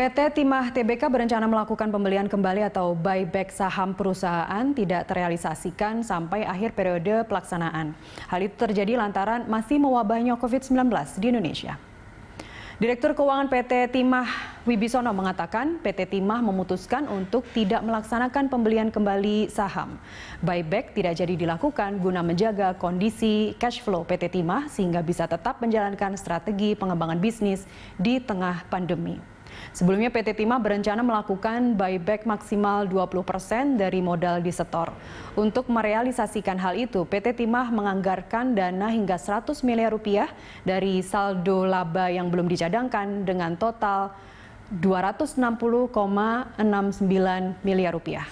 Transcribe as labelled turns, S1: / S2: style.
S1: PT Timah TBK berencana melakukan pembelian kembali atau buyback saham perusahaan tidak terrealisasikan sampai akhir periode pelaksanaan. Hal itu terjadi lantaran masih mewabahnya COVID-19 di Indonesia. Direktur Keuangan PT Timah Wibisono mengatakan PT Timah memutuskan untuk tidak melaksanakan pembelian kembali saham. Buyback tidak jadi dilakukan guna menjaga kondisi cash flow PT Timah sehingga bisa tetap menjalankan strategi pengembangan bisnis di tengah pandemi. Sebelumnya PT Timah berencana melakukan buyback maksimal 20% dari modal disetor. Untuk merealisasikan hal itu, PT Timah menganggarkan dana hingga 100 miliar rupiah dari saldo laba yang belum dicadangkan dengan total 260,69 miliar rupiah.